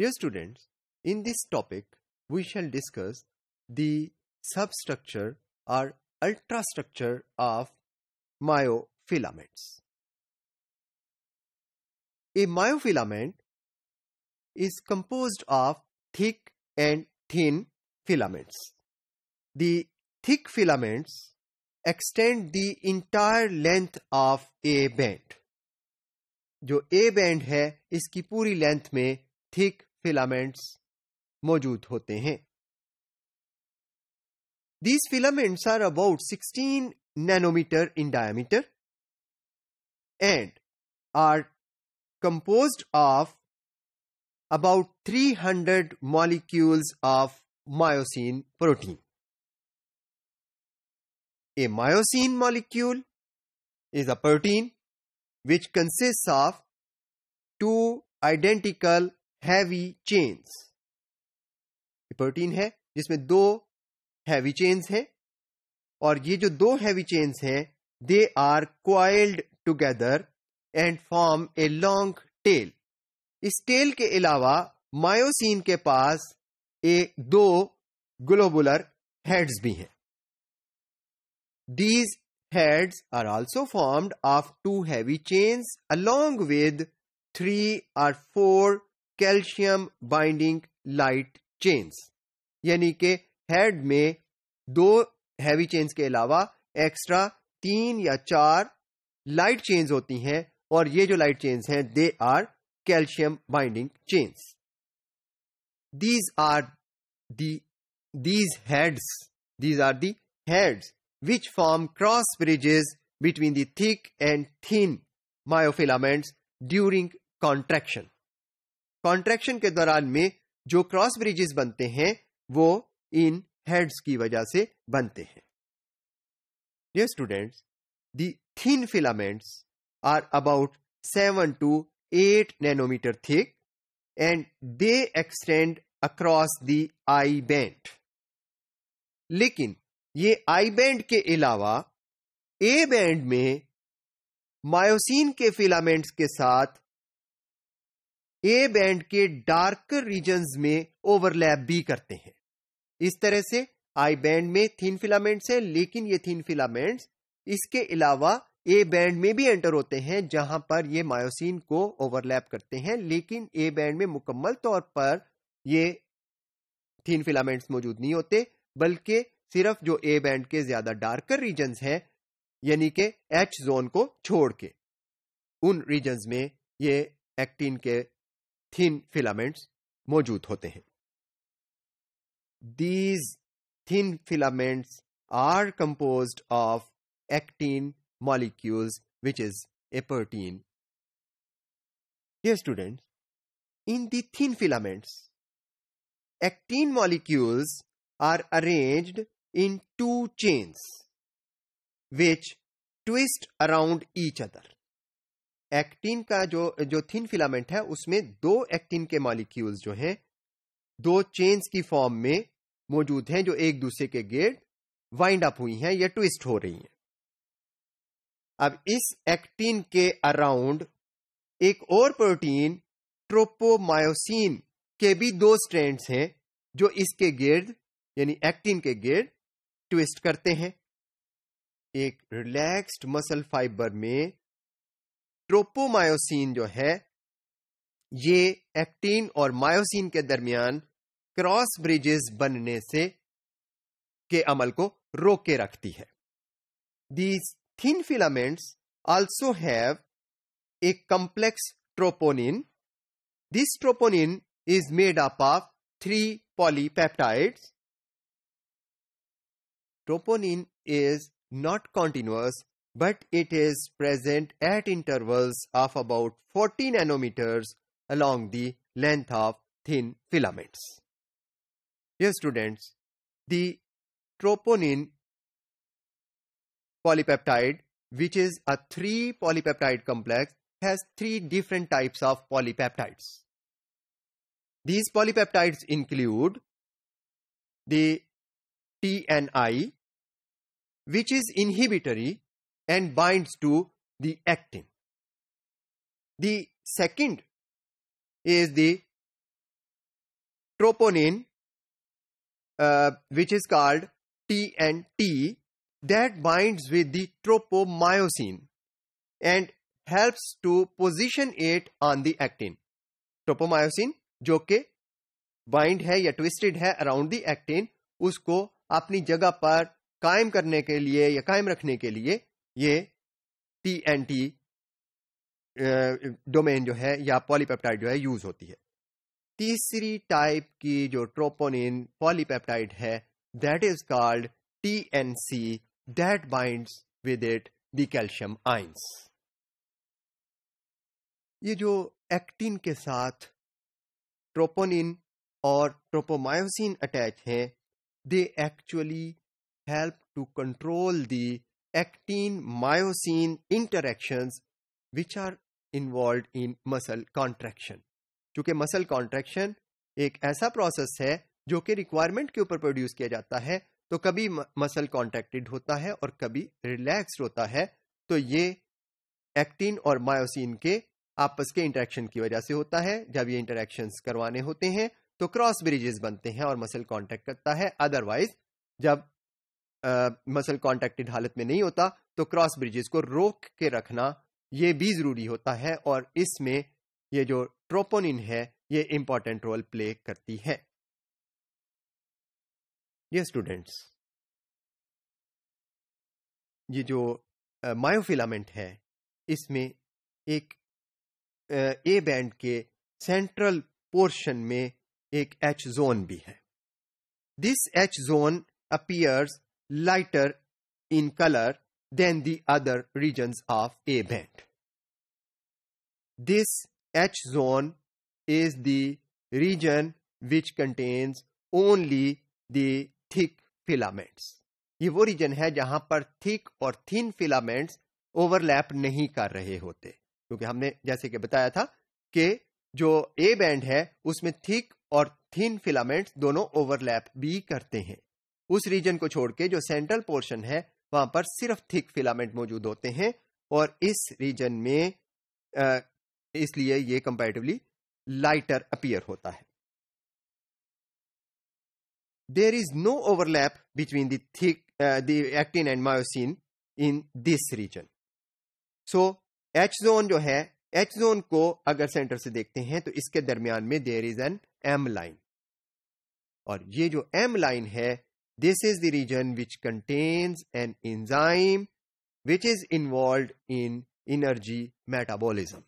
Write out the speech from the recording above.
Dear students, in this topic, we shall discuss the substructure or ultrastructure of myofilaments. A myofilament is composed of thick and thin filaments. The thick filaments extend the entire length of A band. जो A band है इसकी पूरी length में thick filaments मौजूद होते हैं These filaments are about 16 nanometer in diameter and are composed of about 300 molecules of myosin protein. A myosin molecule is a protein which consists of two identical heavy chains ये protein है जिसमें दो heavy chains हैं और ये जो दो heavy chains हैं they are coiled together and form a long tail इस टेल के अलावा मायोसिन के पास ए दो ग्लोबुलर हेड्स भी हैं these heads are also formed of two heavy chains along with three or four calcium binding light chains यानी के head में दो हैवी चेन्स के अलावा एक्स्ट्रा तीन या चार लाइट चेन्स होती हैं और ये जो लाइट चेन्स हैं they are calcium binding chains these are these heads these are the heads which form cross bridges between the thick and thin myofilaments during contraction contraction के दौरान में जो क्रॉस ब्रिजेस बनते हैं वो इन हेड्स की वजह से बनते हैं dear students the thin filaments are about seven to eight nanometer thick and they extend across the I band लेकिन ये आई बैंड के अलावा ए बैंड में मायोसिन के फिलामेंट्स के साथ ए बैंड के डार्कर रीजन में ओवरलैप भी करते हैं इस तरह से आई बैंड में थीन फिलामेंट्स हैं लेकिन ये थीन फिलामेंट्स इसके अलावा ए बैंड में भी एंटर होते हैं जहां पर ये मायोसिन को ओवरलैप करते हैं लेकिन ए बैंड में मुकम्मल तौर पर ये थीन फिलामेंट्स मौजूद नहीं होते बल्कि सिर्फ जो ए बैंड के ज्यादा डार्कर रीजन हैं यानी कि एच जोन को छोड़ के उन रीजन में ये एक्टिन के थिन फिलामेंट्स मौजूद होते हैं these thin filaments are composed of actin molecules which is a protein ये student in the thin filaments actin molecules are arrange in two chains which twist around each other actin का जो जो thin filament है उसमें दो actin के molecules जो हैं दो चेन्स की फॉर्म में मौजूद हैं जो एक दूसरे के गेट वाइंड अप हुई हैं या ट्विस्ट हो रही हैं अब इस एक्टिन के अराउंड एक और प्रोटीन ट्रोपोमायोसिन के भी दो स्ट्रैंड्स हैं जो इसके गिर्द यानी एक्टिन के गिर्द ट्विस्ट करते हैं एक रिलैक्स्ड मसल फाइबर में ट्रोपोमायोसिन जो है ये एक्टीन और मायोसिन के दरमियान क्रॉस ब्रिजेस बनने से के अमल को रोके रखती है these thin filaments also have a complex troponin this troponin is made up of three polypeptides troponin is not continuous but it is present at intervals of about 40 nanometers along the length of thin filaments. Dear students, the troponin polypeptide, which is a 3 polypeptide complex, has three different types of polypeptides. These polypeptides include the TNI, which is inhibitory and binds to the actin. The second is the troponin uh, which is called TNT that binds with the tropomyosin and helps to position it on the actin. Tropomyosin जो कि bind है या twisted है around the actin, उसको अपनी जगह पर कायम करने के लिए या कायम रखने के लिए ये टी एन टी डोमेन जो है या पॉलीपेप्टाइड जो है यूज होती है तीसरी टाइप की जो ट्रोपोनिन पॉलीपेप्टाइड है that is called T N C that binds with it the calcium ions ये जो एक्टिन के साथ ट्रोपोनिन और ट्रोपोमायोसिन अटैच हैं they actually help to control the actin myosin interaction which are involve in muscle contraction चूंकि muscle contraction एक ऐसा process है जो कि रिक्वायरमेंट के ऊपर प्रोड्यूस किया जाता है तो कभी मसल कॉन्ट्रेक्टेड होता है और कभी रिलैक्स होता है तो ये एक्टीन और मायोसिन के आपस के इंटरेक्शन की वजह से होता है जब ये इंटरेक्शन करवाने होते हैं तो क्रॉस ब्रिजेस बनते हैं और मसल कॉन्ट्रैक्ट करता है अदरवाइज जब मसल कॉन्टेक्टेड हालत में नहीं होता तो क्रॉस ब्रिजेस को रोक के रखना ये भी ज़रूरी होता है और इसमें ये जो ट्रोपोनिन है ये इंपॉर्टेंट रोल प्ले करती है ये स्टूडेंट्स ये जो मायोफिलामेंट है इसमें एक ए बैंड के सेंट्रल पोर्शन में एक एच जोन भी है this H zone appears lighter in color than the other regions of A band. This H zone is the region which contains only the thick filaments. ये वो reason है जहां पर thick और थिन फिलामेंट्स ओवरलैप नहीं कर रहे होते क्योंकि हमने जैसे कि बताया था कि जो ए बैंड है उसमें थिक और थिन फिलामेंट्स दोनों ओवरलैप भी करते हैं उस रीजन को छोड़ के जो सेंट्रल पोर्शन है वहां पर सिर्फ थिक फिलामेंट मौजूद होते हैं और इस रीजन में इसलिए ये कंपेरेटिवली लाइटर अपियर होता है there is no overlap between the thick actin and myosin in this region so H zone जो है एच जोन को अगर सेंटर से देखते हैं तो इसके दरमियान में there is an M line और ये जो एम लाइन है This is the region which contains an enzyme which is involved in energy metabolism.